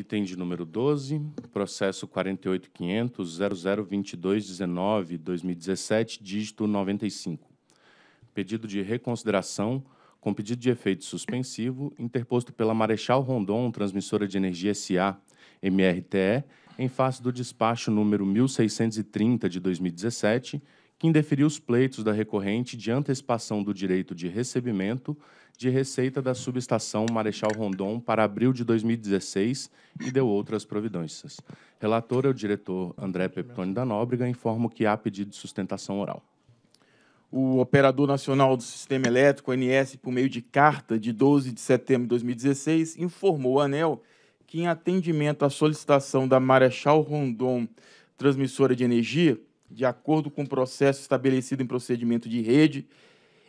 Item de número 12, processo 48.500.002219-2017, dígito 95. Pedido de reconsideração com pedido de efeito suspensivo interposto pela Marechal Rondon, transmissora de energia SA, MRTE, em face do despacho número 1630 de 2017, que indeferiu os pleitos da recorrente de antecipação do direito de recebimento de receita da subestação Marechal Rondon para abril de 2016 e deu outras providências. Relator é o diretor André Peptoni da Nóbrega, informo que há pedido de sustentação oral. O Operador Nacional do Sistema Elétrico, ANS, por meio de carta de 12 de setembro de 2016, informou a ANEL que, em atendimento à solicitação da Marechal Rondon Transmissora de Energia, de acordo com o processo estabelecido em procedimento de rede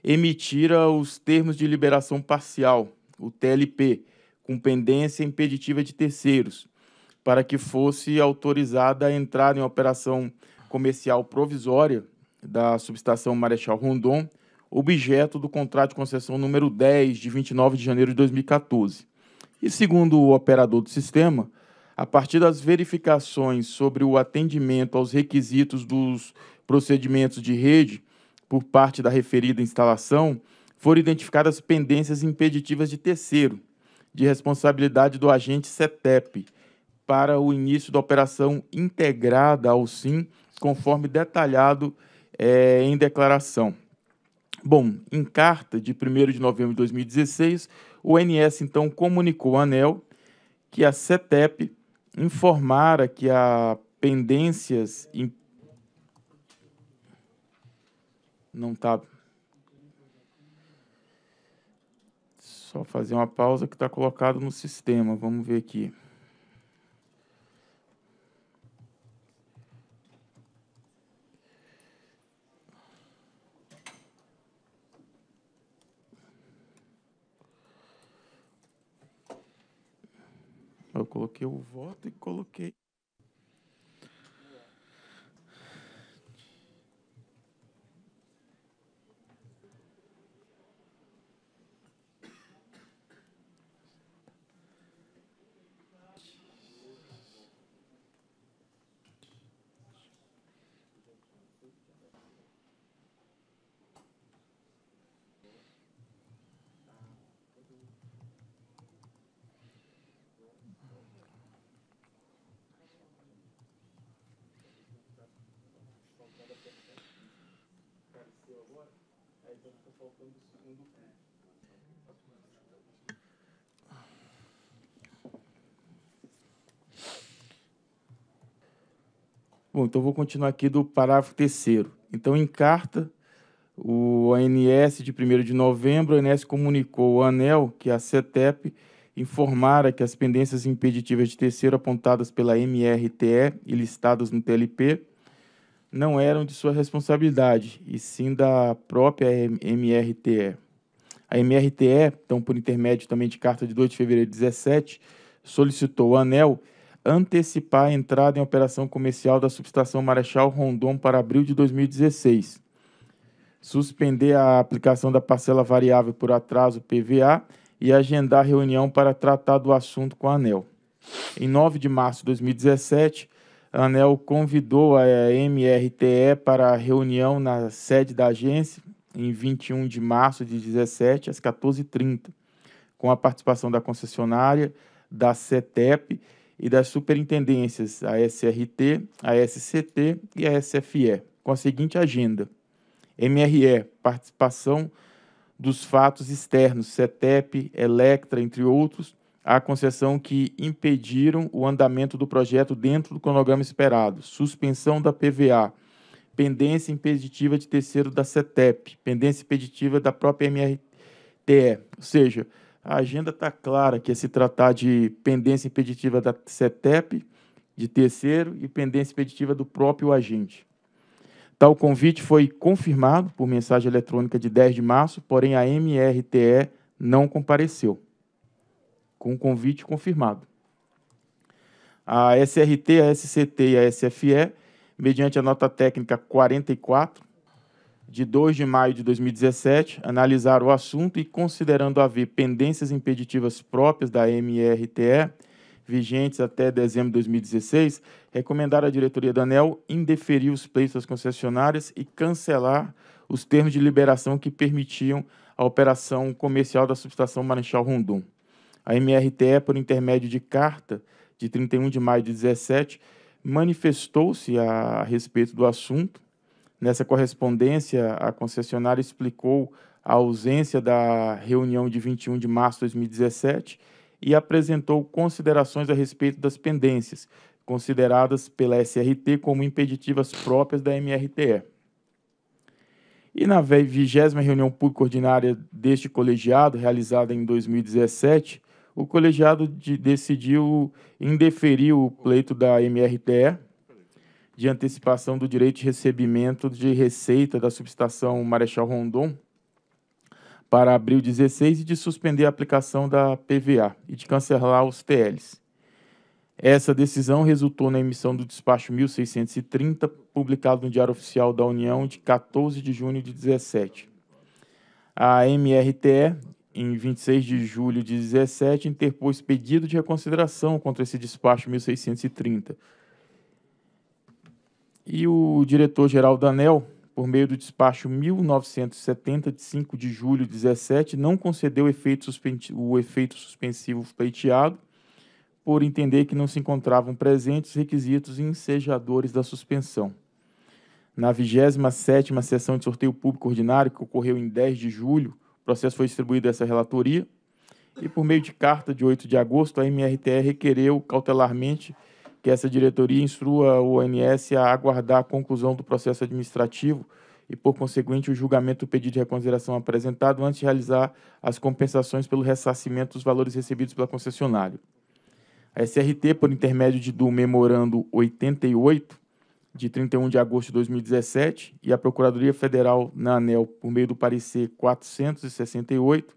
emitira os termos de liberação parcial, o TLP, com pendência impeditiva de terceiros, para que fosse autorizada a entrada em operação comercial provisória da subestação Marechal Rondon, objeto do contrato de concessão número 10 de 29 de janeiro de 2014. E segundo o operador do sistema, a partir das verificações sobre o atendimento aos requisitos dos procedimentos de rede, por parte da referida instalação, foram identificadas pendências impeditivas de terceiro, de responsabilidade do agente CETEP, para o início da operação integrada ao SIM, conforme detalhado é, em declaração. Bom, em carta de 1 de novembro de 2016, o NS então comunicou à ANEL que a CETEP informara que há pendências não tá. Só fazer uma pausa que está colocado no sistema. Vamos ver aqui. Eu coloquei o voto e coloquei Bom, então vou continuar aqui do parágrafo terceiro. Então, em carta, o ANS de 1 de novembro, o ANS comunicou ao ANEL que a CETEP informara que as pendências impeditivas de terceiro apontadas pela MRTE e listadas no TLP não eram de sua responsabilidade, e sim da própria MRTE. A MRTE, então por intermédio também de carta de 2 de fevereiro de 17, solicitou ao ANEL antecipar a entrada em operação comercial da subestação Marechal Rondon para abril de 2016, suspender a aplicação da parcela variável por atraso PVA e agendar reunião para tratar do assunto com a ANEL. Em 9 de março de 2017, a ANEL convidou a MRTE para a reunião na sede da agência em 21 de março de 17 às 14h30, com a participação da concessionária, da CETEP e das superintendências, a SRT, a SCT e a SFE, com a seguinte agenda: MRE, participação dos fatos externos, CETEP, Electra, entre outros, à concessão que impediram o andamento do projeto dentro do cronograma esperado, suspensão da PVA, pendência impeditiva de terceiro da CETEP, pendência impeditiva da própria MRTE. Ou seja, a agenda está clara que é se tratar de pendência impeditiva da CETEP, de terceiro, e pendência impeditiva do próprio agente. Tal convite foi confirmado por mensagem eletrônica de 10 de março, porém a MRTE não compareceu com o convite confirmado. A SRT, a SCT e a SFE, mediante a nota técnica 44, de 2 de maio de 2017, analisaram o assunto e, considerando haver pendências impeditivas próprias da MRTE, vigentes até dezembro de 2016, recomendaram à diretoria da ANEL indeferir os pleitos das concessionárias e cancelar os termos de liberação que permitiam a operação comercial da subestação Marechal Rondon. A MRTE, por intermédio de carta de 31 de maio de 17, manifestou-se a respeito do assunto. Nessa correspondência, a concessionária explicou a ausência da reunião de 21 de março de 2017 e apresentou considerações a respeito das pendências, consideradas pela SRT como impeditivas próprias da MRTE. E na vigésima reunião pública ordinária deste colegiado, realizada em 2017, o colegiado de, decidiu indeferir o pleito da MRTE de antecipação do direito de recebimento de receita da subestação Marechal Rondon para abril 16 e de suspender a aplicação da PVA e de cancelar os TLs. Essa decisão resultou na emissão do despacho 1630, publicado no Diário Oficial da União de 14 de junho de 17. A MRTE em 26 de julho de 17, interpôs pedido de reconsideração contra esse despacho 1630. E o diretor-geral da ANEL, por meio do despacho 1970 de 5 de julho de 17, não concedeu efeito o efeito suspensivo pleiteado por entender que não se encontravam presentes requisitos ensejadores da suspensão. Na 27ª sessão de sorteio público ordinário, que ocorreu em 10 de julho, processo foi a essa relatoria e, por meio de carta de 8 de agosto, a MRTE requereu cautelarmente que essa diretoria instrua o ONS a aguardar a conclusão do processo administrativo e, por conseguinte, o julgamento do pedido de reconsideração apresentado antes de realizar as compensações pelo ressarcimento dos valores recebidos pela concessionária. A SRT, por intermédio de, do Memorando 88, de 31 de agosto de 2017 e a Procuradoria Federal na ANEL, por meio do parecer 468,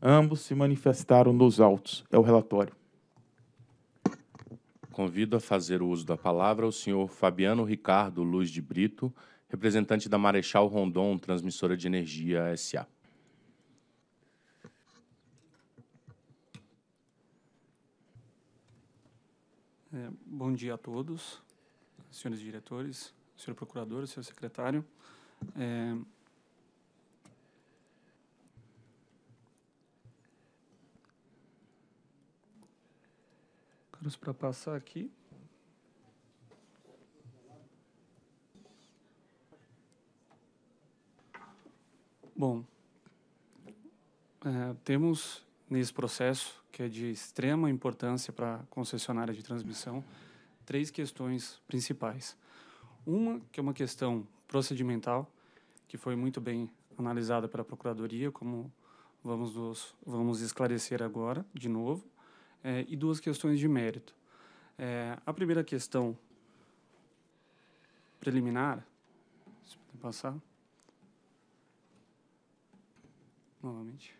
ambos se manifestaram nos autos. É o relatório. Convido a fazer o uso da palavra o senhor Fabiano Ricardo Luz de Brito, representante da Marechal Rondon, transmissora de energia SA. É, bom dia a todos senhores diretores, senhor procurador, senhor secretário. É... Vamos para passar aqui. Bom, é, temos nesse processo, que é de extrema importância para a concessionária de transmissão, três questões principais. Uma, que é uma questão procedimental, que foi muito bem analisada pela Procuradoria, como vamos, nos, vamos esclarecer agora, de novo, é, e duas questões de mérito. É, a primeira questão preliminar, se puder passar, novamente.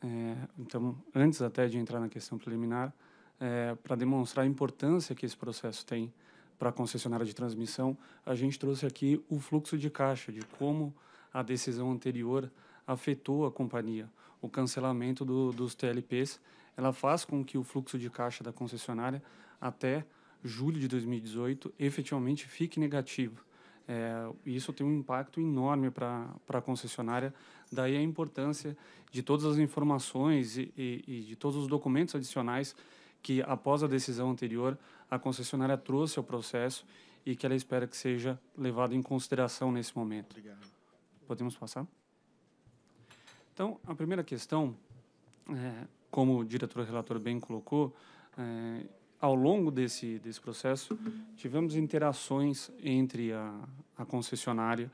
É, então, antes até de entrar na questão preliminar, é, para demonstrar a importância que esse processo tem para a concessionária de transmissão, a gente trouxe aqui o fluxo de caixa, de como a decisão anterior afetou a companhia. O cancelamento do, dos TLPs, ela faz com que o fluxo de caixa da concessionária até julho de 2018 efetivamente fique negativo. É, isso tem um impacto enorme para a concessionária, daí a importância de todas as informações e, e, e de todos os documentos adicionais que após a decisão anterior, a concessionária trouxe ao processo e que ela espera que seja levado em consideração nesse momento. Obrigado. Podemos passar? Então, a primeira questão, é, como o diretor relator bem colocou, é, ao longo desse, desse processo, tivemos interações entre a, a concessionária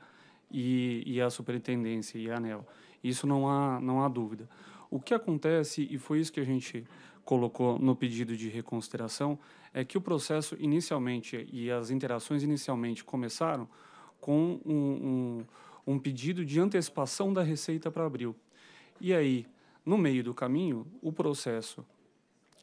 e, e, a superintendência e a ANEL. Isso não há, não há dúvida. O que acontece, e foi isso que a gente colocou no pedido de reconsideração é que o processo inicialmente e as interações inicialmente começaram com um, um, um pedido de antecipação da receita para abril. E aí, no meio do caminho, o processo,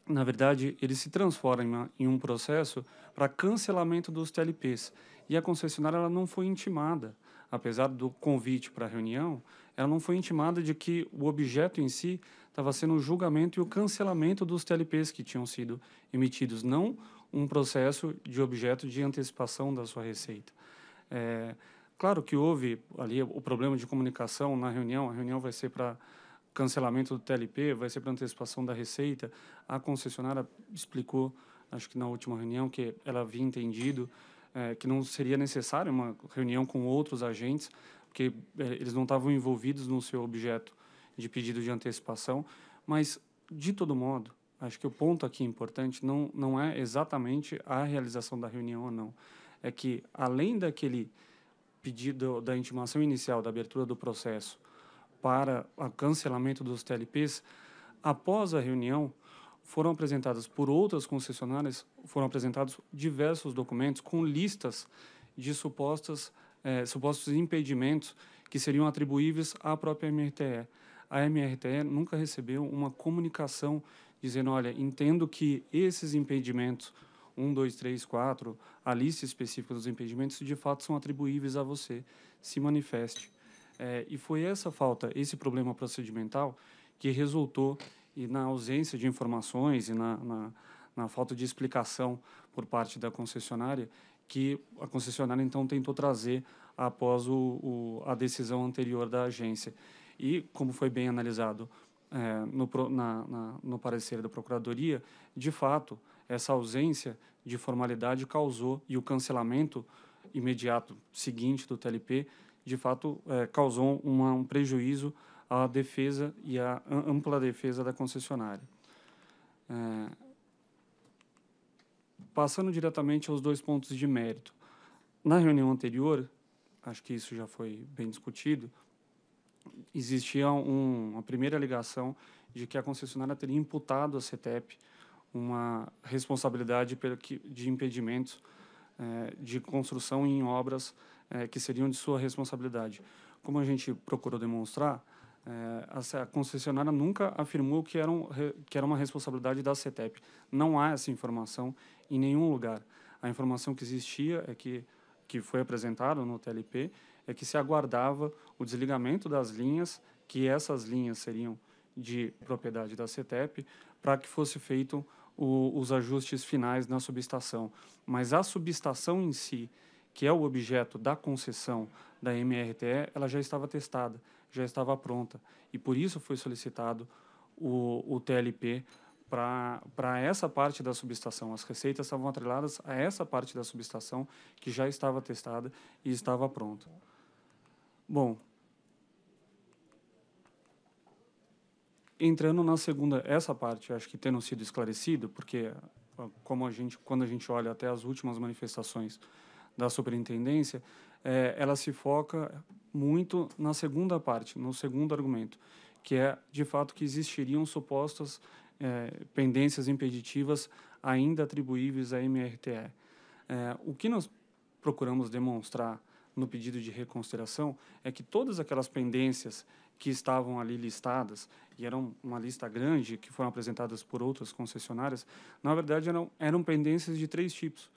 na verdade, ele se transforma em um processo para cancelamento dos TLPs. E a concessionária ela não foi intimada, apesar do convite para a reunião, ela não foi intimada de que o objeto em si estava sendo o julgamento e o cancelamento dos TLPs que tinham sido emitidos, não um processo de objeto de antecipação da sua receita. É, claro que houve ali o problema de comunicação na reunião, a reunião vai ser para cancelamento do TLP, vai ser para antecipação da receita. A concessionária explicou, acho que na última reunião, que ela havia entendido é, que não seria necessário uma reunião com outros agentes, porque é, eles não estavam envolvidos no seu objeto de pedido de antecipação, mas, de todo modo, acho que o ponto aqui importante não, não é exatamente a realização da reunião ou não. É que, além daquele pedido da intimação inicial da abertura do processo para o cancelamento dos TLPs, após a reunião, foram apresentadas por outras concessionárias, foram apresentados diversos documentos com listas de supostas, eh, supostos impedimentos que seriam atribuíveis à própria MRTE a MRTE nunca recebeu uma comunicação dizendo, olha, entendo que esses impedimentos 1, 2, 3, 4, a lista específica dos impedimentos, de fato são atribuíveis a você, se manifeste. É, e foi essa falta, esse problema procedimental, que resultou e na ausência de informações e na, na, na falta de explicação por parte da concessionária, que a concessionária então tentou trazer após o, o, a decisão anterior da agência. E, como foi bem analisado é, no, na, na, no parecer da Procuradoria, de fato, essa ausência de formalidade causou, e o cancelamento imediato seguinte do TLP, de fato, é, causou uma, um prejuízo à defesa e à ampla defesa da concessionária. É, passando diretamente aos dois pontos de mérito. Na reunião anterior, acho que isso já foi bem discutido, existia um, uma primeira alegação de que a concessionária teria imputado à CETEP uma responsabilidade de impedimento eh, de construção em obras eh, que seriam de sua responsabilidade. Como a gente procurou demonstrar, eh, a concessionária nunca afirmou que, que era uma responsabilidade da CETEP. Não há essa informação em nenhum lugar. A informação que existia é que, que foi apresentada no TLP é que se aguardava o desligamento das linhas, que essas linhas seriam de propriedade da CETEP, para que fosse feito o, os ajustes finais na subestação. Mas a subestação em si, que é o objeto da concessão da MRTE, ela já estava testada, já estava pronta. E por isso foi solicitado o, o TLP para essa parte da subestação. As receitas estavam atreladas a essa parte da subestação que já estava testada e estava pronta. Bom, entrando na segunda, essa parte acho que tendo sido esclarecido, porque como a gente, quando a gente olha até as últimas manifestações da superintendência, é, ela se foca muito na segunda parte, no segundo argumento, que é de fato que existiriam supostas é, pendências impeditivas ainda atribuíveis à MRTE. É, o que nós procuramos demonstrar no pedido de reconsideração é que todas aquelas pendências que estavam ali listadas, e eram uma lista grande, que foram apresentadas por outras concessionárias, na verdade eram, eram pendências de três tipos.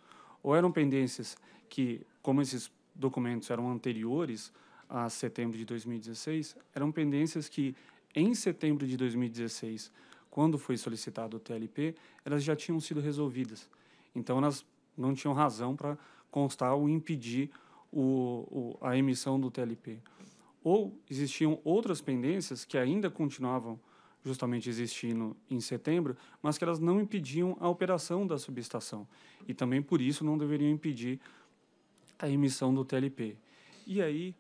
Ou eram pendências que, como esses documentos eram anteriores a setembro de 2016, eram pendências que, em setembro de 2016, quando foi solicitado o TLP, elas já tinham sido resolvidas. Então, elas não tinham razão para constar ou impedir o, o, a emissão do TLP. Ou existiam outras pendências que ainda continuavam justamente existindo em setembro, mas que elas não impediam a operação da subestação e também por isso não deveriam impedir a emissão do TLP. E aí,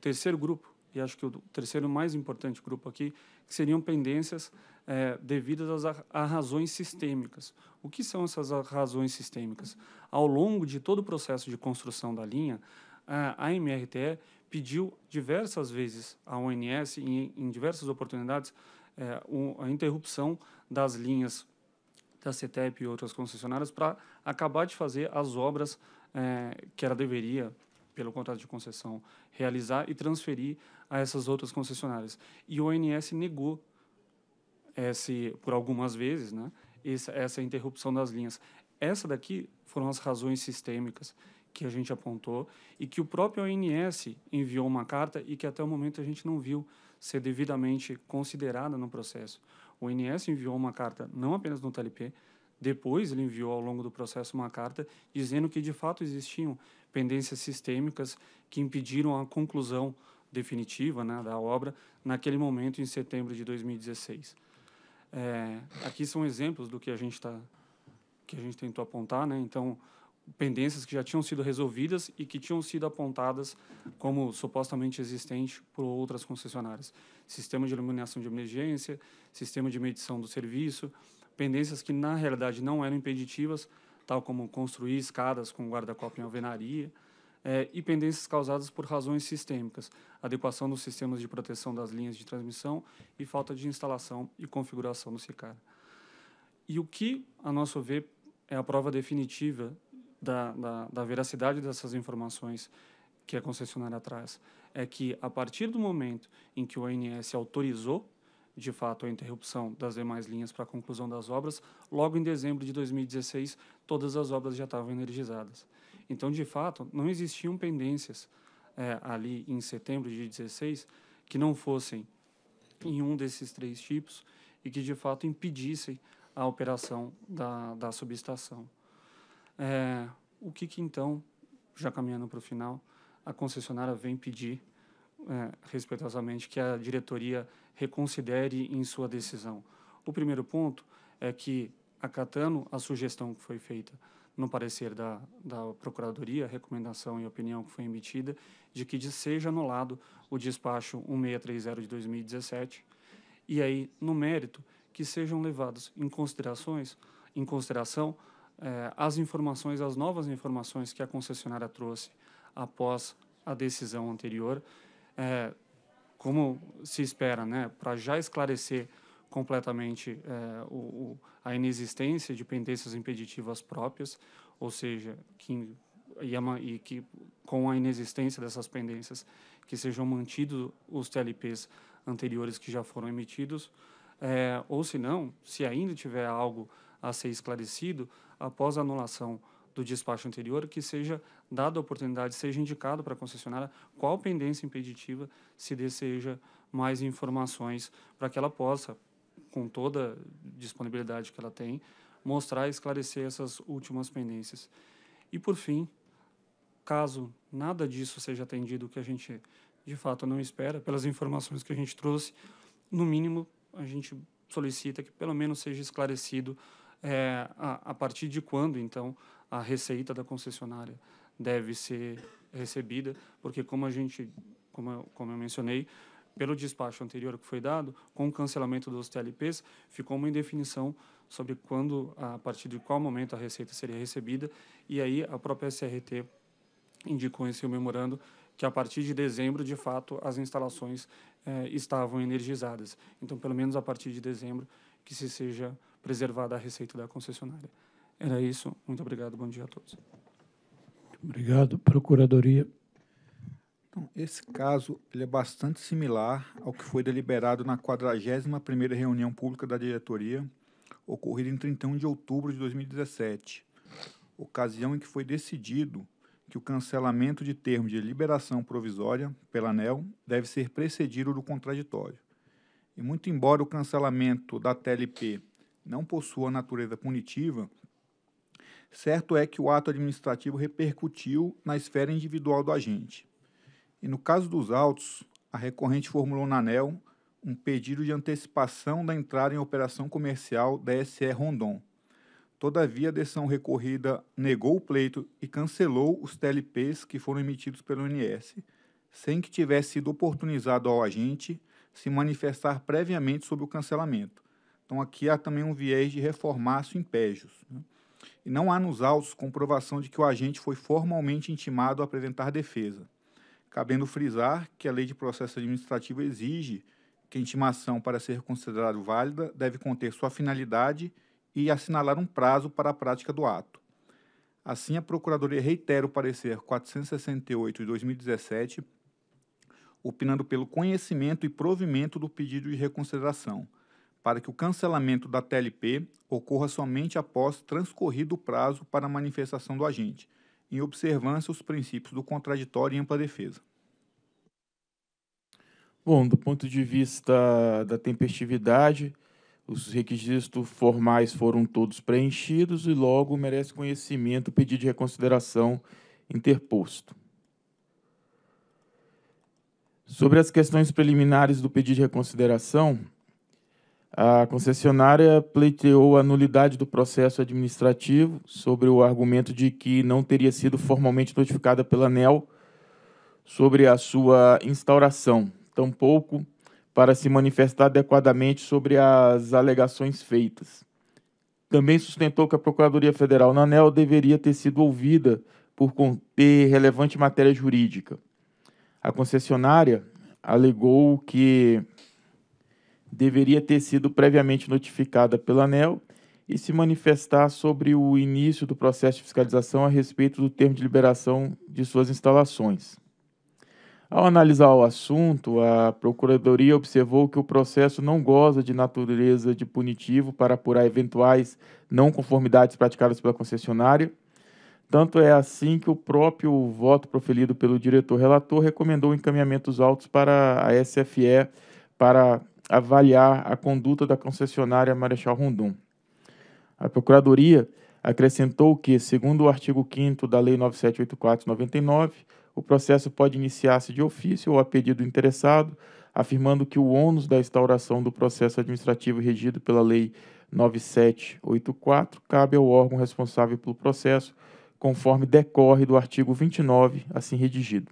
terceiro grupo, e acho que o terceiro mais importante grupo aqui, que seriam pendências é, devidas a, razões sistêmicas. O que são essas razões sistêmicas? Ao longo de todo o processo de construção da linha, a, a MRTE pediu diversas vezes à ONS, em, em diversas oportunidades, é, um, a interrupção das linhas da CETEP e outras concessionárias para acabar de fazer as obras é, que ela deveria, pelo contrato de concessão, realizar e transferir a essas outras concessionárias. E o ONS negou esse, por algumas vezes, né? Essa, essa interrupção das linhas. Essa daqui foram as razões sistêmicas que a gente apontou e que o próprio ONS enviou uma carta e que até o momento a gente não viu ser devidamente considerada no processo. O ONS enviou uma carta não apenas no TLP, depois ele enviou ao longo do processo uma carta dizendo que de fato existiam pendências sistêmicas que impediram a conclusão definitiva né, da obra naquele momento em setembro de 2016. É, aqui são exemplos do que a gente está que a gente tentou apontar, né? Então, pendências que já tinham sido resolvidas e que tinham sido apontadas como supostamente existentes por outras concessionárias. Sistema de iluminação de emergência, sistema de medição do serviço, pendências que na realidade não eram impeditivas, tal como construir escadas com guarda-copo em alvenaria, é, e pendências causadas por razões sistêmicas, adequação dos sistemas de proteção das linhas de transmissão e falta de instalação e configuração do SICAR. E o que, a nosso ver, é a prova definitiva da, da, da veracidade dessas informações que a concessionária traz é que, a partir do momento em que o ONS autorizou de fato a interrupção das demais linhas para a conclusão das obras, logo em dezembro de 2016, todas as obras já estavam energizadas. Então, de fato, não existiam pendências é, ali em setembro de 16 que não fossem em um desses três tipos e que, de fato, impedissem a operação da, da subestação. É, o que, que, então, já caminhando para o final, a concessionária vem pedir, é, respeitosamente, que a diretoria reconsidere em sua decisão? O primeiro ponto é que, acatando a sugestão que foi feita no parecer da, da Procuradoria, recomendação e opinião que foi emitida, de que seja anulado o despacho 1630 de 2017, e aí, no mérito, que sejam levados em considerações, em consideração eh, as informações, as novas informações que a concessionária trouxe após a decisão anterior, eh, como se espera, né, para já esclarecer completamente é, o, o, a inexistência de pendências impeditivas próprias, ou seja, que, e, a, e que com a inexistência dessas pendências que sejam mantidos os TLPs anteriores que já foram emitidos, é, ou se não, se ainda tiver algo a ser esclarecido, após a anulação do despacho anterior, que seja dada a oportunidade, seja indicado para a concessionária qual pendência impeditiva se deseja mais informações para que ela possa com toda disponibilidade que ela tem, mostrar e esclarecer essas últimas pendências. E, por fim, caso nada disso seja atendido, que a gente de fato não espera, pelas informações que a gente trouxe, no mínimo a gente solicita que pelo menos seja esclarecido é, a, a partir de quando, então, a receita da concessionária deve ser recebida, porque, como a gente, como eu, como eu mencionei, pelo despacho anterior que foi dado, com o cancelamento dos TLPs, ficou uma indefinição sobre quando, a partir de qual momento a receita seria recebida, e aí a própria SRT indicou em seu memorando que a partir de dezembro, de fato, as instalações eh, estavam energizadas. Então, pelo menos a partir de dezembro, que se seja preservada a receita da concessionária. Era isso. Muito obrigado. Bom dia a todos. Obrigado. Procuradoria. Então, esse caso ele é bastante similar ao que foi deliberado na 41ª reunião pública da diretoria, ocorrida em 31 de outubro de 2017, ocasião em que foi decidido que o cancelamento de termo de liberação provisória pela ANEL deve ser precedido do contraditório. E muito embora o cancelamento da TLP não possua natureza punitiva, certo é que o ato administrativo repercutiu na esfera individual do agente. E no caso dos autos, a recorrente formulou na ANEL um pedido de antecipação da entrada em operação comercial da SE Rondon. Todavia, a decisão recorrida negou o pleito e cancelou os TLPs que foram emitidos pelo INS, sem que tivesse sido oportunizado ao agente se manifestar previamente sobre o cancelamento. Então, aqui há também um viés de reformácio impégios. Né? E não há nos autos comprovação de que o agente foi formalmente intimado a apresentar defesa cabendo frisar que a Lei de Processo Administrativo exige que a intimação, para ser considerada válida, deve conter sua finalidade e assinalar um prazo para a prática do ato. Assim, a Procuradoria reitera o parecer 468 de 2017, opinando pelo conhecimento e provimento do pedido de reconsideração, para que o cancelamento da TLP ocorra somente após transcorrido o prazo para a manifestação do agente, em observância aos princípios do contraditório e ampla defesa. Bom, do ponto de vista da tempestividade, os requisitos formais foram todos preenchidos e logo merece conhecimento o pedido de reconsideração interposto. Sobre as questões preliminares do pedido de reconsideração, a concessionária pleiteou a nulidade do processo administrativo sobre o argumento de que não teria sido formalmente notificada pela ANEL sobre a sua instauração, tampouco para se manifestar adequadamente sobre as alegações feitas. Também sustentou que a Procuradoria Federal na ANEL deveria ter sido ouvida por conter relevante matéria jurídica. A concessionária alegou que deveria ter sido previamente notificada pela ANEL e se manifestar sobre o início do processo de fiscalização a respeito do termo de liberação de suas instalações. Ao analisar o assunto, a Procuradoria observou que o processo não goza de natureza de punitivo para apurar eventuais não conformidades praticadas pela concessionária. Tanto é assim que o próprio voto proferido pelo diretor relator recomendou encaminhamentos altos autos para a SFE para avaliar a conduta da concessionária Marechal Rondon. A Procuradoria acrescentou que, segundo o artigo 5 da Lei 9784/99, o processo pode iniciar-se de ofício ou a pedido do interessado, afirmando que o ônus da instauração do processo administrativo regido pela Lei 9784 cabe ao órgão responsável pelo processo, conforme decorre do artigo 29, assim redigido.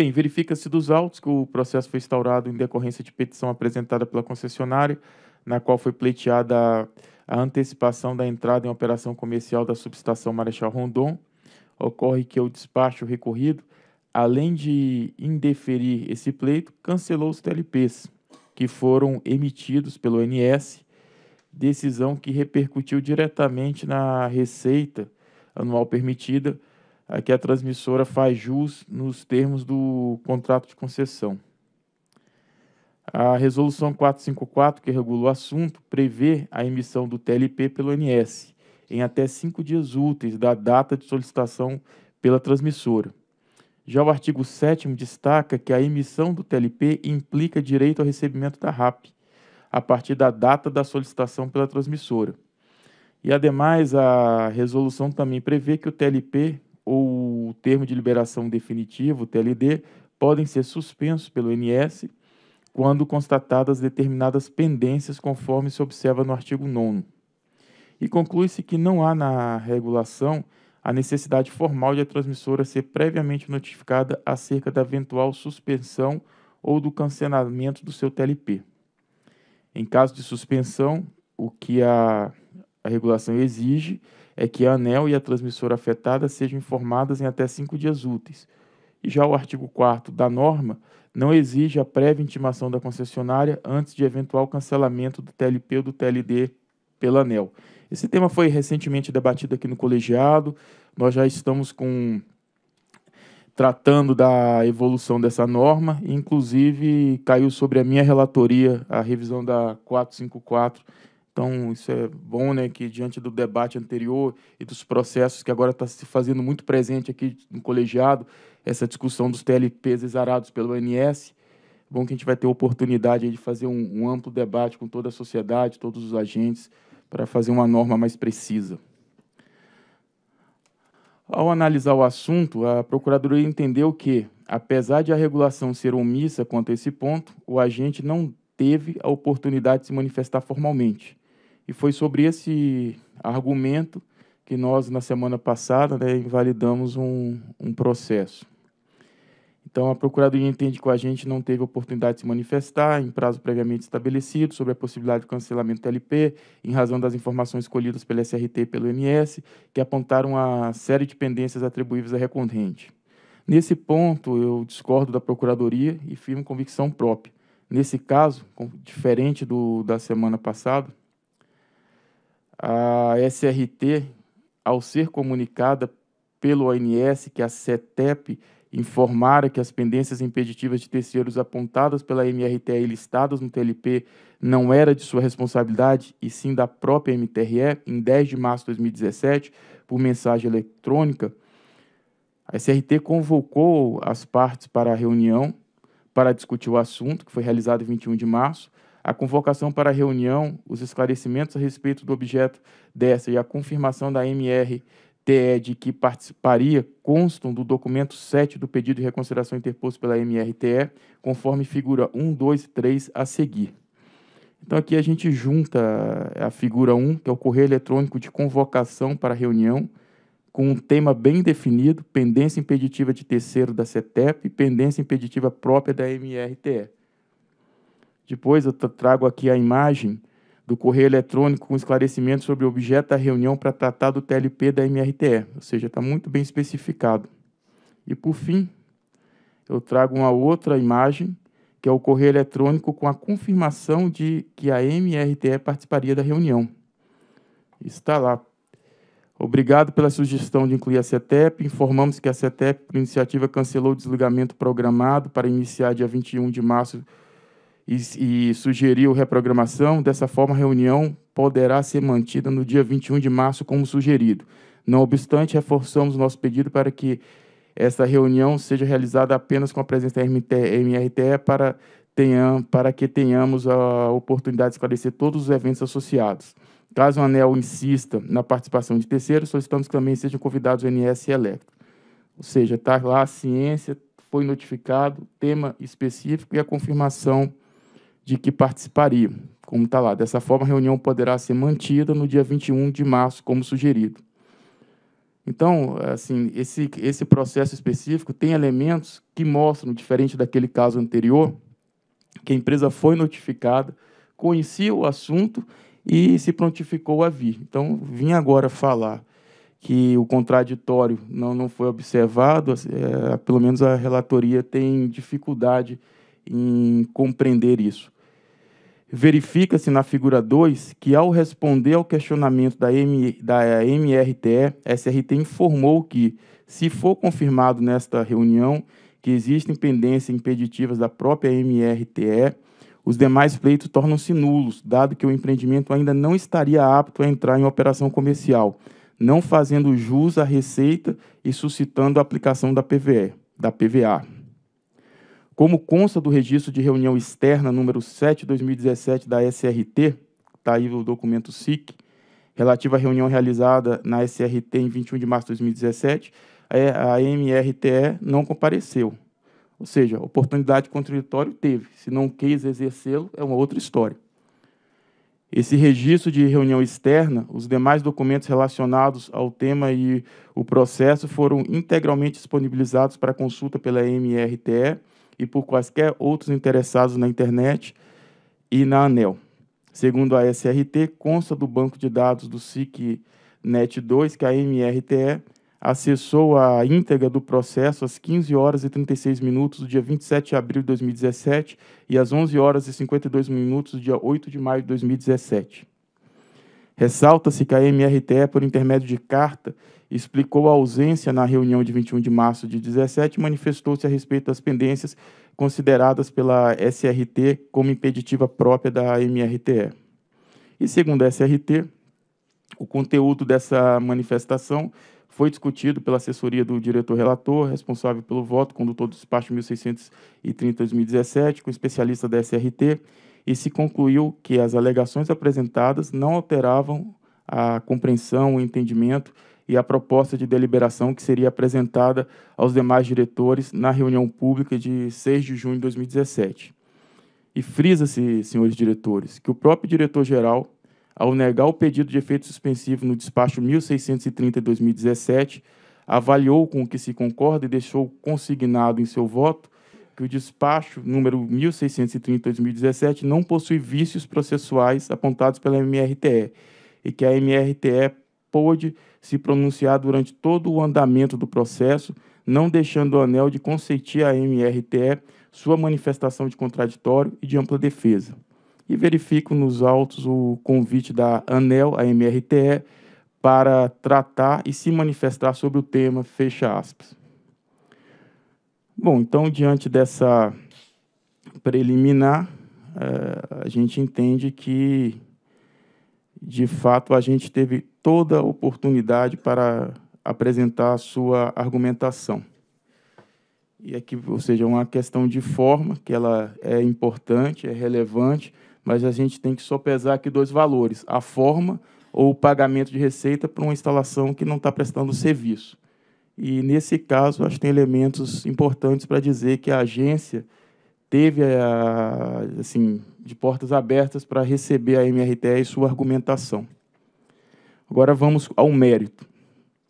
Bem, verifica-se dos autos que o processo foi instaurado em decorrência de petição apresentada pela concessionária, na qual foi pleiteada a, a antecipação da entrada em operação comercial da subestação Marechal Rondon. Ocorre que o despacho recorrido, além de indeferir esse pleito, cancelou os TLPs que foram emitidos pelo NS, decisão que repercutiu diretamente na receita anual permitida a que a transmissora faz jus nos termos do contrato de concessão. A resolução 454, que regula o assunto, prevê a emissão do TLP pelo NS em até cinco dias úteis da data de solicitação pela transmissora. Já o artigo 7 destaca que a emissão do TLP implica direito ao recebimento da RAP, a partir da data da solicitação pela transmissora. E, ademais, a resolução também prevê que o TLP ou o termo de liberação definitivo, TLD, podem ser suspensos pelo INS quando constatadas determinadas pendências, conforme se observa no artigo 9. E conclui-se que não há na regulação a necessidade formal de a transmissora ser previamente notificada acerca da eventual suspensão ou do cancelamento do seu TLP. Em caso de suspensão, o que a, a regulação exige é que a ANEL e a transmissora afetada sejam informadas em até cinco dias úteis. E já o artigo 4 da norma não exige a prévia intimação da concessionária antes de eventual cancelamento do TLP ou do TLD pela ANEL. Esse tema foi recentemente debatido aqui no colegiado, nós já estamos com tratando da evolução dessa norma, inclusive caiu sobre a minha relatoria a revisão da 454 então, isso é bom, né, que diante do debate anterior e dos processos que agora está se fazendo muito presente aqui no colegiado, essa discussão dos TLPs exarados pelo ANS, é bom que a gente vai ter a oportunidade de fazer um, um amplo debate com toda a sociedade, todos os agentes, para fazer uma norma mais precisa. Ao analisar o assunto, a Procuradoria entendeu que, apesar de a regulação ser omissa quanto a esse ponto, o agente não teve a oportunidade de se manifestar formalmente. E foi sobre esse argumento que nós, na semana passada, né, invalidamos um, um processo. Então, a Procuradoria entende que a gente não teve oportunidade de se manifestar em prazo previamente estabelecido sobre a possibilidade de cancelamento do LP, em razão das informações colhidas pela SRT e pelo MS, que apontaram a série de pendências atribuíveis à recorrente. Nesse ponto, eu discordo da Procuradoria e firmo convicção própria. Nesse caso, diferente do, da semana passada, a SRT, ao ser comunicada pelo ONS que a CETEP informara que as pendências impeditivas de terceiros apontadas pela MRTE e listadas no TLP não era de sua responsabilidade, e sim da própria MTRE, em 10 de março de 2017, por mensagem eletrônica, a SRT convocou as partes para a reunião para discutir o assunto, que foi realizada em 21 de março, a convocação para a reunião, os esclarecimentos a respeito do objeto dessa e a confirmação da MRTE de que participaria constam do documento 7 do pedido de reconsideração interposto pela MRTE, conforme figura 1, 2 e 3 a seguir. Então, aqui a gente junta a figura 1, que é o correio eletrônico de convocação para reunião, com um tema bem definido, pendência impeditiva de terceiro da CETEP e pendência impeditiva própria da MRTE. Depois eu trago aqui a imagem do correio eletrônico com esclarecimento sobre o objeto da reunião para tratar do TLP da MRTE, ou seja, está muito bem especificado. E por fim, eu trago uma outra imagem, que é o correio eletrônico com a confirmação de que a MRTE participaria da reunião. Está lá. Obrigado pela sugestão de incluir a CETEP. Informamos que a CETEP, por iniciativa, cancelou o desligamento programado para iniciar dia 21 de março e, e sugeriu reprogramação. Dessa forma, a reunião poderá ser mantida no dia 21 de março, como sugerido. Não obstante, reforçamos nosso pedido para que essa reunião seja realizada apenas com a presença da MRTE para, tenham, para que tenhamos a oportunidade de esclarecer todos os eventos associados. Caso o ANEL insista na participação de terceiros, solicitamos que também sejam convidados o NS e Electro. Ou seja, está lá a ciência, foi notificado, tema específico e a confirmação de que participaria, como está lá. Dessa forma, a reunião poderá ser mantida no dia 21 de março, como sugerido. Então, assim, esse, esse processo específico tem elementos que mostram, diferente daquele caso anterior, que a empresa foi notificada, conhecia o assunto e se prontificou a vir. Então, vim agora falar que o contraditório não, não foi observado, é, pelo menos a relatoria tem dificuldade em compreender isso. Verifica-se na figura 2 que, ao responder ao questionamento da, M, da MRTE, a SRT informou que, se for confirmado nesta reunião que existem pendências impeditivas da própria MRTE, os demais pleitos tornam-se nulos, dado que o empreendimento ainda não estaria apto a entrar em operação comercial, não fazendo jus à receita e suscitando a aplicação da PVE, da PVA. Como consta do registro de reunião externa número 7/2017 da SRT, está aí o documento SIC, relativo à reunião realizada na SRT em 21 de março de 2017, é, a MRTE não compareceu. Ou seja, oportunidade contraditória teve, se não quis exercê-lo é uma outra história. Esse registro de reunião externa, os demais documentos relacionados ao tema e o processo foram integralmente disponibilizados para consulta pela MRTE e por quaisquer outros interessados na internet e na ANEL. Segundo a SRT, consta do banco de dados do sicnet 2 que a MRTE acessou a íntegra do processo às 15 horas e 36 minutos do dia 27 de abril de 2017 e às 11 horas e 52 minutos do dia 8 de maio de 2017. Ressalta-se que a MRTE, é por intermédio de carta, explicou a ausência na reunião de 21 de março de 17 e manifestou-se a respeito das pendências consideradas pela SRT como impeditiva própria da MRTE. E segundo a SRT, o conteúdo dessa manifestação foi discutido pela assessoria do diretor relator, responsável pelo voto, condutor do despacho 1630-2017, com especialista da SRT, e se concluiu que as alegações apresentadas não alteravam a compreensão, o entendimento e a proposta de deliberação que seria apresentada aos demais diretores na reunião pública de 6 de junho de 2017. E frisa-se, senhores diretores, que o próprio diretor-geral, ao negar o pedido de efeito suspensivo no despacho 1630 de 2017, avaliou com o que se concorda e deixou consignado em seu voto que o despacho número 1630/2017 não possui vícios processuais apontados pela MRTE e que a MRTE pôde se pronunciar durante todo o andamento do processo, não deixando o anel de consentir à MRTE sua manifestação de contraditório e de ampla defesa. E verifico nos autos o convite da ANEL à MRTE para tratar e se manifestar sobre o tema, fecha aspas. Bom, então, diante dessa preliminar, é, a gente entende que, de fato, a gente teve toda a oportunidade para apresentar a sua argumentação. E aqui, ou seja, é uma questão de forma, que ela é importante, é relevante, mas a gente tem que sopesar aqui dois valores, a forma ou o pagamento de receita para uma instalação que não está prestando serviço. E nesse caso, acho que tem elementos importantes para dizer que a agência teve a, eh, assim de portas abertas para receber a MRTE e sua argumentação. Agora vamos ao mérito,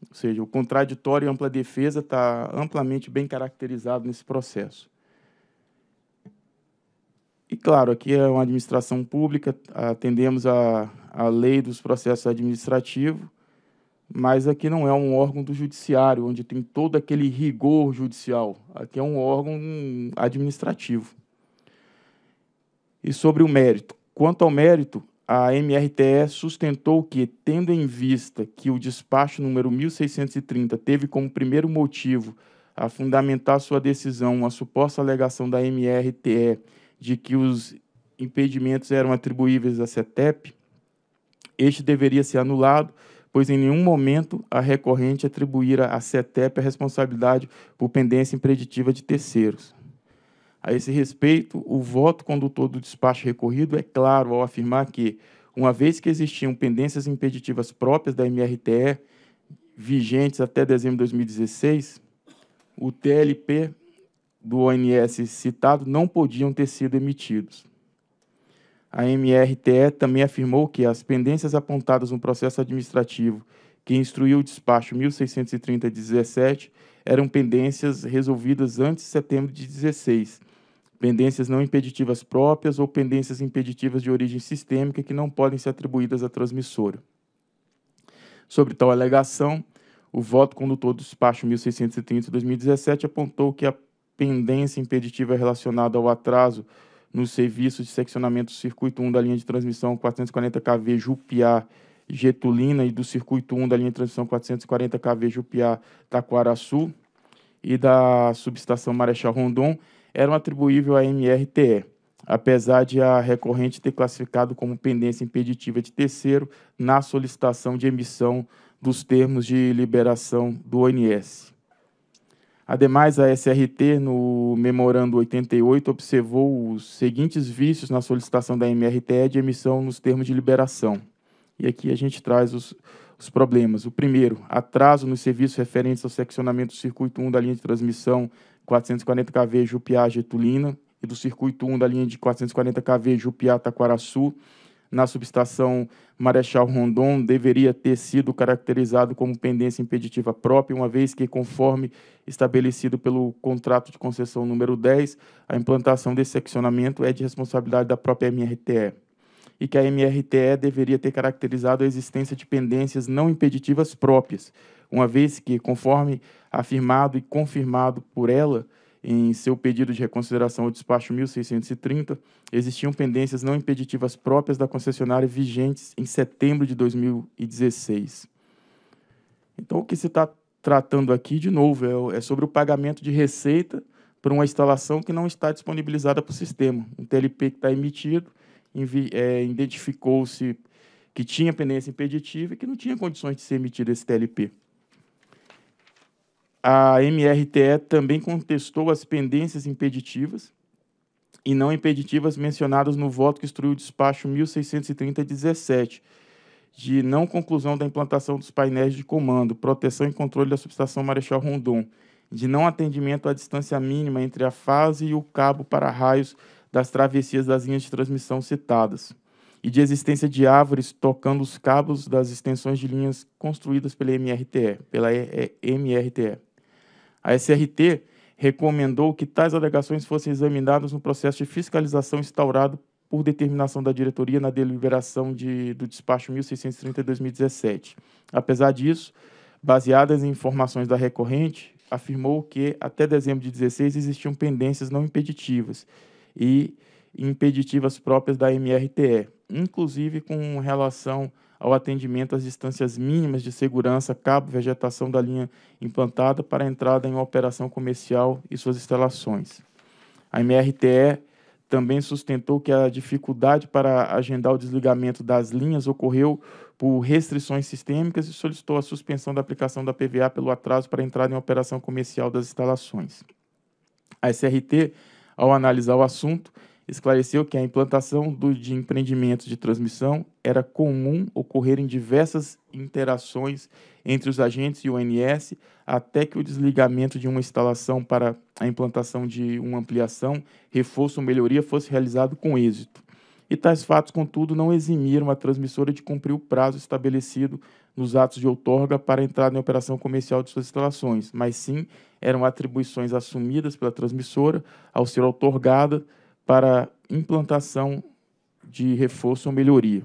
ou seja, o contraditório e ampla defesa está amplamente bem caracterizado nesse processo. E claro, aqui é uma administração pública, atendemos à lei dos processos administrativos mas aqui não é um órgão do judiciário, onde tem todo aquele rigor judicial. Aqui é um órgão administrativo. E sobre o mérito. Quanto ao mérito, a MRTE sustentou que, tendo em vista que o despacho número 1630 teve como primeiro motivo a fundamentar sua decisão a suposta alegação da MRTE de que os impedimentos eram atribuíveis à CETEP, este deveria ser anulado pois em nenhum momento a recorrente atribuíra à CETEP a responsabilidade por pendência impreditiva de terceiros. A esse respeito, o voto condutor do despacho recorrido é claro ao afirmar que, uma vez que existiam pendências impeditivas próprias da MRTE, vigentes até dezembro de 2016, o TLP do ONS citado não podiam ter sido emitidos. A MRTE também afirmou que as pendências apontadas no processo administrativo que instruiu o despacho 1630-17 eram pendências resolvidas antes de setembro de 16, pendências não impeditivas próprias ou pendências impeditivas de origem sistêmica que não podem ser atribuídas à transmissora. Sobre tal alegação, o voto condutor do despacho 1630-2017 apontou que a pendência impeditiva relacionada ao atraso nos serviços de seccionamento do circuito 1 da linha de transmissão 440 kV Jupiá Getulina e do circuito 1 da linha de transmissão 440 kV Jupiá Taquaraçu e da subestação Marechal Rondon eram atribuíveis à MRTE, apesar de a recorrente ter classificado como pendência impeditiva de terceiro na solicitação de emissão dos termos de liberação do ONS. Ademais, a SRT, no Memorando 88, observou os seguintes vícios na solicitação da MRTE de emissão nos termos de liberação. E aqui a gente traz os, os problemas. O primeiro, atraso nos serviços referentes ao seccionamento do circuito 1 da linha de transmissão 440 kV Jupiá-Getulina e do circuito 1 da linha de 440 kV Jupiá-Taquaraçu na subestação Marechal Rondon deveria ter sido caracterizado como pendência impeditiva própria, uma vez que, conforme estabelecido pelo contrato de concessão número 10, a implantação desse seccionamento é de responsabilidade da própria MRTE. E que a MRTE deveria ter caracterizado a existência de pendências não impeditivas próprias, uma vez que, conforme afirmado e confirmado por ela, em seu pedido de reconsideração ao despacho 1630, existiam pendências não impeditivas próprias da concessionária vigentes em setembro de 2016. Então, o que se está tratando aqui, de novo, é, é sobre o pagamento de receita para uma instalação que não está disponibilizada para o sistema. Um TLP que está emitido é, identificou-se que tinha pendência impeditiva e que não tinha condições de ser emitido esse TLP a MRTE também contestou as pendências impeditivas e não impeditivas mencionadas no voto que instruiu o despacho 1630-17, de não conclusão da implantação dos painéis de comando, proteção e controle da subestação Marechal Rondon, de não atendimento à distância mínima entre a fase e o cabo para raios das travessias das linhas de transmissão citadas, e de existência de árvores tocando os cabos das extensões de linhas construídas pela MRTE, pela MRTE. A SRT recomendou que tais alegações fossem examinadas no processo de fiscalização instaurado por determinação da diretoria na deliberação de, do despacho 1630-2017. Apesar disso, baseadas em informações da recorrente, afirmou que até dezembro de 16 existiam pendências não impeditivas e impeditivas próprias da MRTE, inclusive com relação ao atendimento às distâncias mínimas de segurança, cabo, vegetação da linha implantada para entrada em operação comercial e suas instalações. A MRTE também sustentou que a dificuldade para agendar o desligamento das linhas ocorreu por restrições sistêmicas e solicitou a suspensão da aplicação da PVA pelo atraso para entrada em operação comercial das instalações. A SRT, ao analisar o assunto, esclareceu que a implantação do, de empreendimentos de transmissão era comum ocorrer em diversas interações entre os agentes e o ONS, até que o desligamento de uma instalação para a implantação de uma ampliação, reforço ou melhoria fosse realizado com êxito. E tais fatos, contudo, não eximiram a transmissora de cumprir o prazo estabelecido nos atos de outorga para entrar em operação comercial de suas instalações, mas sim eram atribuições assumidas pela transmissora ao ser outorgada para implantação de reforço ou melhoria.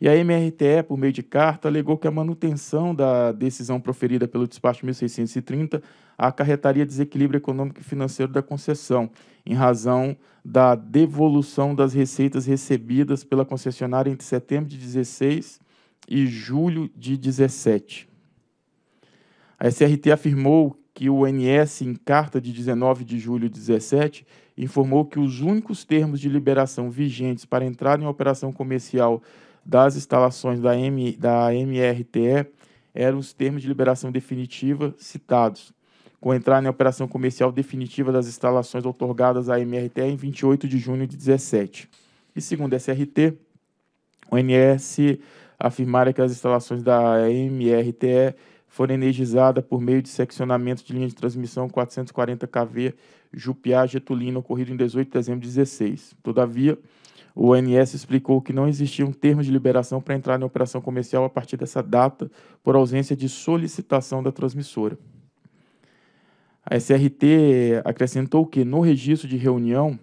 E a MRTE, por meio de carta, alegou que a manutenção da decisão proferida pelo despacho 1630 acarretaria desequilíbrio econômico e financeiro da concessão, em razão da devolução das receitas recebidas pela concessionária entre setembro de 16 e julho de 17. A SRT afirmou que o NS, em carta de 19 de julho de 17, informou que os únicos termos de liberação vigentes para entrar em operação comercial das instalações da, M, da MRTE eram os termos de liberação definitiva citados, com entrada em operação comercial definitiva das instalações otorgadas à MRTE em 28 de junho de 17. E segundo a SRT, o NS afirmara que as instalações da MRTE for energizada por meio de seccionamento de linha de transmissão 440 kV Jupiá-Getulina, ocorrido em 18 de dezembro de 2016. Todavia, o ONS explicou que não existiam um termos de liberação para entrar em operação comercial a partir dessa data, por ausência de solicitação da transmissora. A SRT acrescentou que, no registro de reunião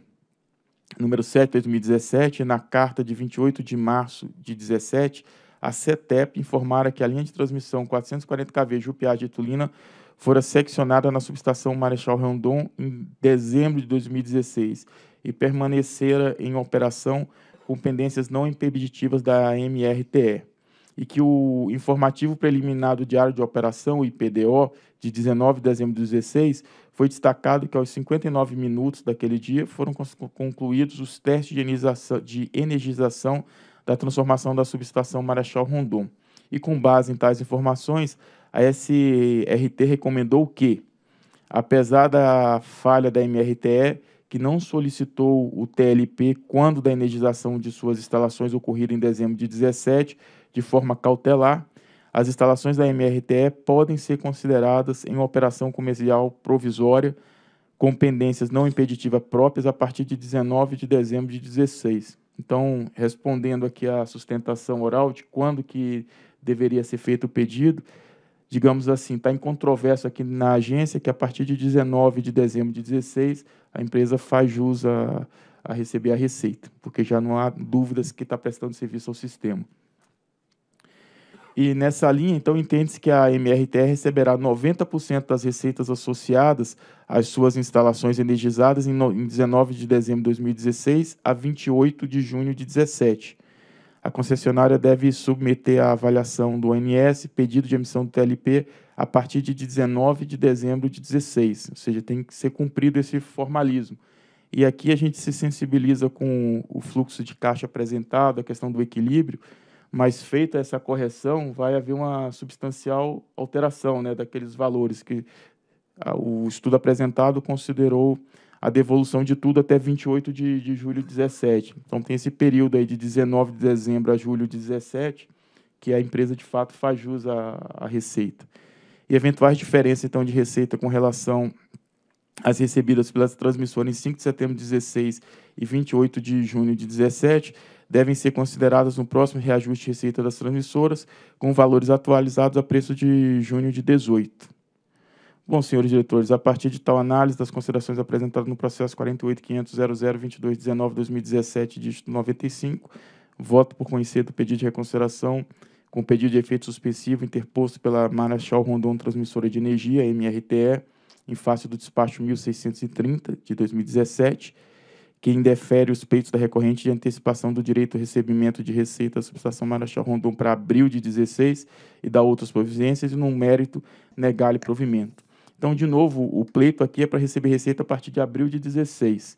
número 7 de 2017, na carta de 28 de março de 2017 a CETEP informara que a linha de transmissão 440 kV Jupiá de Etulina fora seccionada na subestação Marechal Rondon em dezembro de 2016 e permanecera em operação com pendências não impeditivas da MRTE, e que o informativo preliminar do Diário de Operação, o IPDO, de 19 de dezembro de 2016, foi destacado que aos 59 minutos daquele dia foram concluídos os testes de energização, de energização da transformação da subestação Marechal Rondon. E com base em tais informações, a SRT recomendou que, apesar da falha da MRTE, que não solicitou o TLP quando da energização de suas instalações ocorrida em dezembro de 17, de forma cautelar, as instalações da MRTE podem ser consideradas em operação comercial provisória com pendências não impeditivas próprias a partir de 19 de dezembro de 16. Então, respondendo aqui à sustentação oral de quando que deveria ser feito o pedido, digamos assim, está em controvérsia aqui na agência que a partir de 19 de dezembro de 16 a empresa faz jus a, a receber a receita, porque já não há dúvidas que está prestando serviço ao sistema. E nessa linha, então, entende-se que a MRT receberá 90% das receitas associadas às suas instalações energizadas em 19 de dezembro de 2016 a 28 de junho de 2017. A concessionária deve submeter a avaliação do ANS pedido de emissão do TLP a partir de 19 de dezembro de 2016, ou seja, tem que ser cumprido esse formalismo. E aqui a gente se sensibiliza com o fluxo de caixa apresentado, a questão do equilíbrio, mas feita essa correção, vai haver uma substancial alteração né, daqueles valores que o estudo apresentado considerou a devolução de tudo até 28 de, de julho de 17. Então, tem esse período aí de 19 de dezembro a julho de 17, que a empresa, de fato, faz jus à, à receita. E eventuais diferenças, então, de receita com relação às recebidas pelas transmissoras em 5 de setembro de 16 e 28 de junho de 17 devem ser consideradas no próximo reajuste de receita das transmissoras, com valores atualizados a preço de junho de 18. Bom, senhores diretores, a partir de tal análise das considerações apresentadas no processo 48.500.0022.19.2017, dígito 95, voto por conhecer do pedido de reconsideração com pedido de efeito suspensivo interposto pela Marechal Rondon Transmissora de Energia, MRTE, em face do despacho 1630 de 2017, que indefere os peitos da recorrente de antecipação do direito ao recebimento de receita da subestação Marechal Rondon para abril de 16 e da outras providências e, no mérito, negar-lhe provimento. Então, de novo, o pleito aqui é para receber receita a partir de abril de 16.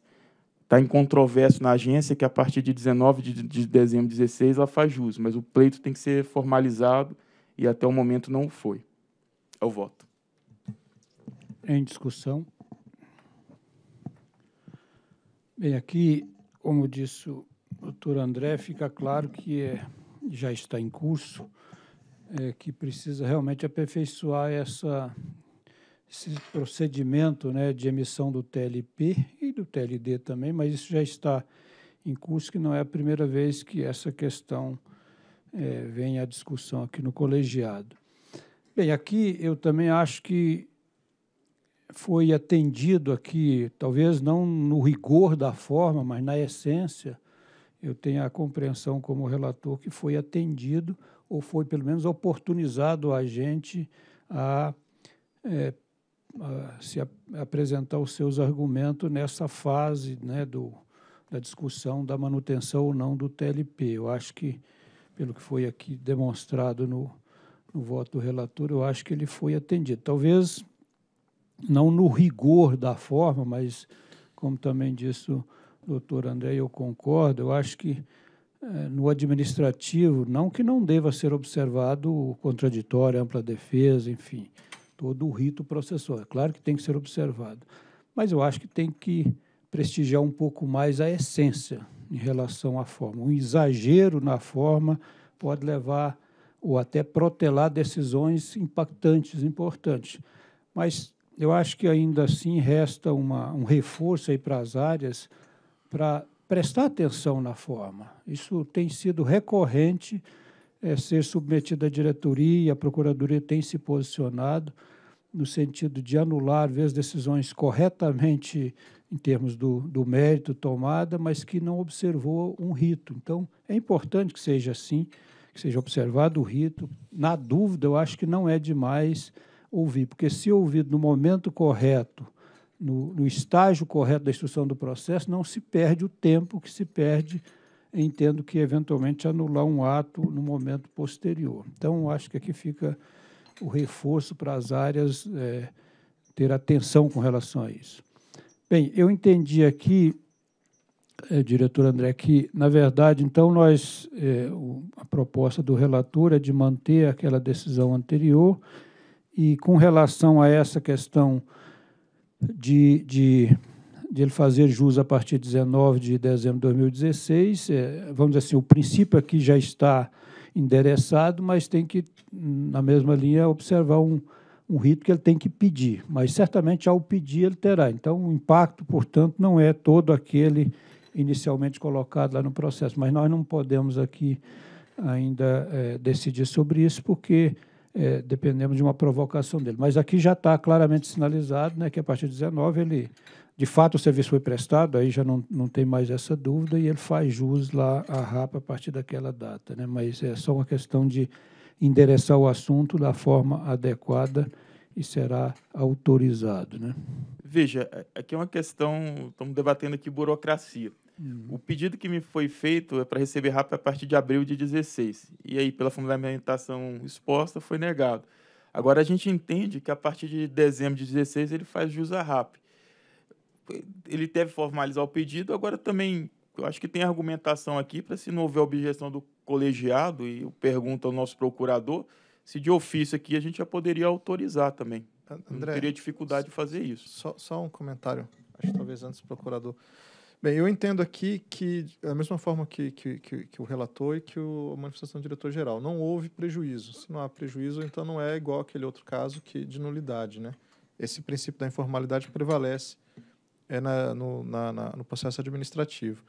Está em controvérsio na agência que a partir de 19 de, de dezembro de 16 ela faz jus, mas o pleito tem que ser formalizado e até o momento não foi. É o voto. Em discussão. Bem, aqui, como disse o doutor André, fica claro que é, já está em curso, é, que precisa realmente aperfeiçoar essa, esse procedimento né, de emissão do TLP e do TLD também, mas isso já está em curso, que não é a primeira vez que essa questão é, vem à discussão aqui no colegiado. Bem, aqui eu também acho que foi atendido aqui, talvez não no rigor da forma, mas na essência, eu tenho a compreensão como relator que foi atendido ou foi pelo menos oportunizado a gente a, é, a se a, apresentar os seus argumentos nessa fase né, do, da discussão da manutenção ou não do TLP. Eu acho que, pelo que foi aqui demonstrado no, no voto do relator, eu acho que ele foi atendido. Talvez não no rigor da forma, mas como também disse o doutor André, eu concordo, eu acho que é, no administrativo, não que não deva ser observado o contraditório, ampla defesa, enfim, todo o rito processual. É claro que tem que ser observado, mas eu acho que tem que prestigiar um pouco mais a essência em relação à forma. Um exagero na forma pode levar ou até protelar decisões impactantes, importantes. Mas eu acho que ainda assim resta uma, um reforço aí para as áreas para prestar atenção na forma. Isso tem sido recorrente é, ser submetido à diretoria, a procuradoria tem se posicionado no sentido de anular, ver vezes, decisões corretamente em termos do, do mérito tomada, mas que não observou um rito. Então, é importante que seja assim, que seja observado o rito. Na dúvida, eu acho que não é demais ouvir. Porque se ouvido no momento correto, no, no, estágio correto da instrução do processo, não se perde o tempo que se perde, entendo que eventualmente anular um ato no momento posterior. Então, acho que aqui fica o reforço para as áreas é, ter atenção com relação a isso. Bem, eu entendi aqui, é, diretor André, que, na verdade, então, nós, é, o, a proposta do relator é de manter aquela decisão anterior e com relação a essa questão de, de, de ele fazer jus a partir de 19 de dezembro de 2016, é, vamos dizer assim, o princípio aqui já está endereçado, mas tem que, na mesma linha, observar um, um rito que ele tem que pedir. Mas certamente, ao pedir, ele terá. Então, o impacto, portanto, não é todo aquele inicialmente colocado lá no processo. Mas nós não podemos aqui ainda é, decidir sobre isso, porque é, dependemos de uma provocação dele. Mas aqui já está claramente sinalizado né, que a partir de 19 ele, de fato, o serviço foi prestado, aí já não, não tem mais essa dúvida, e ele faz jus lá à RAPA a partir daquela data. Né? Mas é só uma questão de endereçar o assunto da forma adequada e será autorizado. Né? Veja, é, aqui é uma questão, estamos debatendo aqui burocracia. Uhum. O pedido que me foi feito é para receber rápido a partir de abril de 16. E aí, pela fundamentação exposta, foi negado. Agora, a gente entende que a partir de dezembro de 16 ele faz jus à RAP. Ele deve formalizar o pedido, agora também, eu acho que tem argumentação aqui para se não houver objeção do colegiado, e eu pergunto ao nosso procurador, se de ofício aqui a gente já poderia autorizar também. André, não teria dificuldade de fazer isso. Só, só um comentário, acho que talvez antes do procurador. Bem, eu entendo aqui que, da mesma forma que, que, que, que o relator e que o, a manifestação do diretor-geral, não houve prejuízo. Se não há prejuízo, então não é igual aquele outro caso que de nulidade. Né? Esse princípio da informalidade prevalece é na, no, na, na, no processo administrativo.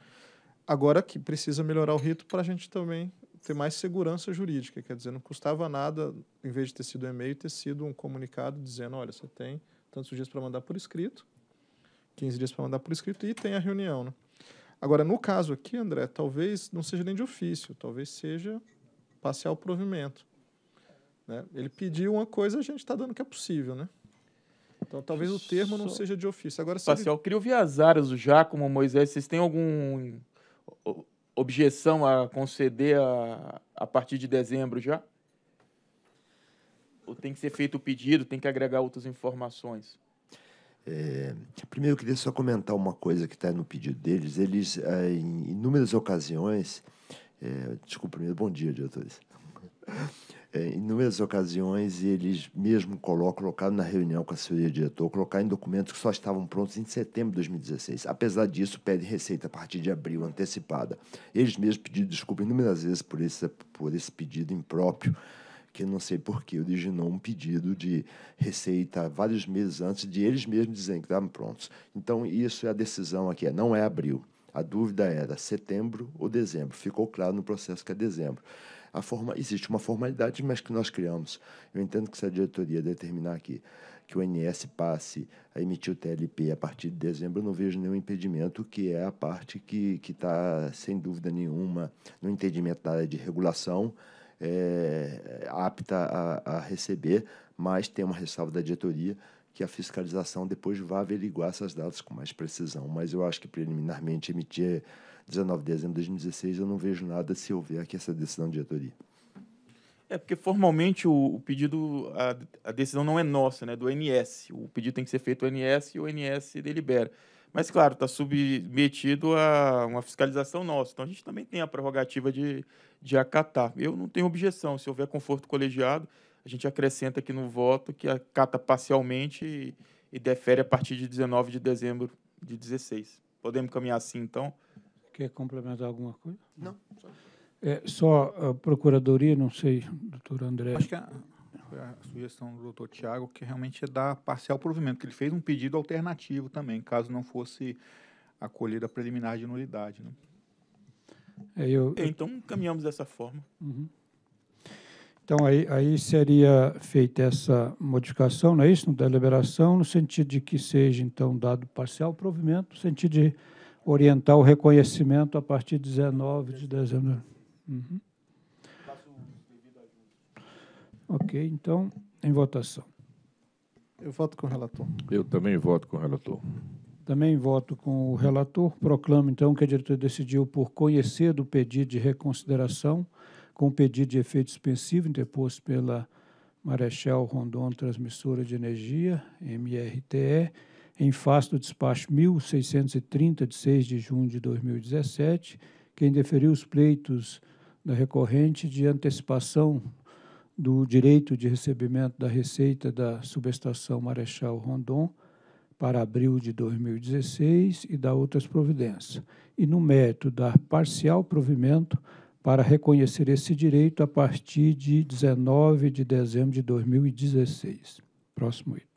Agora que precisa melhorar o rito para a gente também ter mais segurança jurídica, quer dizer, não custava nada, em vez de ter sido um e-mail, ter sido um comunicado dizendo, olha, você tem tantos dias para mandar por escrito, 15 dias para mandar por escrito e tem a reunião, né? Agora, no caso aqui, André, talvez não seja nem de ofício, talvez seja parcial provimento. Né? Ele pediu uma coisa, a gente está dando o que é possível, né? Então, talvez o termo não seja de ofício. Agora, se Parcial, ele... eu queria ouvir as áreas do Jacomo, Moisés, vocês têm algum objeção a conceder a, a partir de dezembro já? Ou tem que ser feito o pedido, tem que agregar outras informações? É, primeiro, eu queria só comentar uma coisa que está no pedido deles. Eles, é, em inúmeras ocasiões. É, desculpa, primeiro, bom dia, diretores. É, em inúmeras ocasiões, eles mesmo colocam, colocaram na reunião com a assessoria diretor, colocaram em documentos que só estavam prontos em setembro de 2016. Apesar disso, pede receita a partir de abril, antecipada. Eles mesmos pediram desculpa inúmeras vezes por esse, por esse pedido impróprio, que não sei porquê originou um pedido de receita vários meses antes de eles mesmos dizerem que estavam prontos. Então, isso é a decisão aqui, é, não é abril. A dúvida era setembro ou dezembro. Ficou claro no processo que é dezembro. A forma, existe uma formalidade, mas que nós criamos. Eu entendo que se a diretoria determinar que, que o INS passe a emitir o TLP a partir de dezembro, eu não vejo nenhum impedimento, que é a parte que está, sem dúvida nenhuma, no entendimento da área de regulação, é, é, apta a, a receber, mas tem uma ressalva da diretoria que a fiscalização depois vá averiguar essas datas com mais precisão. Mas eu acho que preliminarmente emitir 19 de dezembro de 2016, eu não vejo nada se houver aqui essa decisão de diretoria. É, porque formalmente o, o pedido, a, a, decisão não é nossa, né? É do NS. O pedido tem que ser feito ao NS e o NS delibera. Mas, claro, está submetido a uma fiscalização nossa. Então, a gente também tem a prerrogativa de, de acatar. Eu não tenho objeção. Se houver conforto colegiado, a gente acrescenta aqui no voto que acata parcialmente e, e defere a partir de 19 de dezembro de 16. Podemos caminhar assim, então? Quer complementar alguma coisa? Não. É, só a Procuradoria, não sei, doutor André. Acho que a, a sugestão do doutor Tiago, que realmente é dar parcial provimento, que ele fez um pedido alternativo também, caso não fosse acolhida a preliminar de nulidade. Né? É, eu, então, caminhamos dessa forma. Uhum. Então, aí, aí seria feita essa modificação, não é isso? Da deliberação, no sentido de que seja, então, dado parcial provimento, no sentido de orientar o reconhecimento a partir de 19 de dezembro. Uhum. Ok, então, em votação. Eu voto com o relator. Eu também voto com o relator. Também voto com o relator. Proclamo, então, que a diretoria decidiu por conhecer do pedido de reconsideração com pedido de efeito suspensivo interposto pela Marechal Rondon Transmissora de Energia, MRTE, em face do despacho 1630, de 6 de junho de 2017, quem deferiu os pleitos da recorrente de antecipação do direito de recebimento da receita da subestação Marechal Rondon para abril de 2016 e da outras providências, e no mérito dar parcial provimento para reconhecer esse direito a partir de 19 de dezembro de 2016. Próximo item.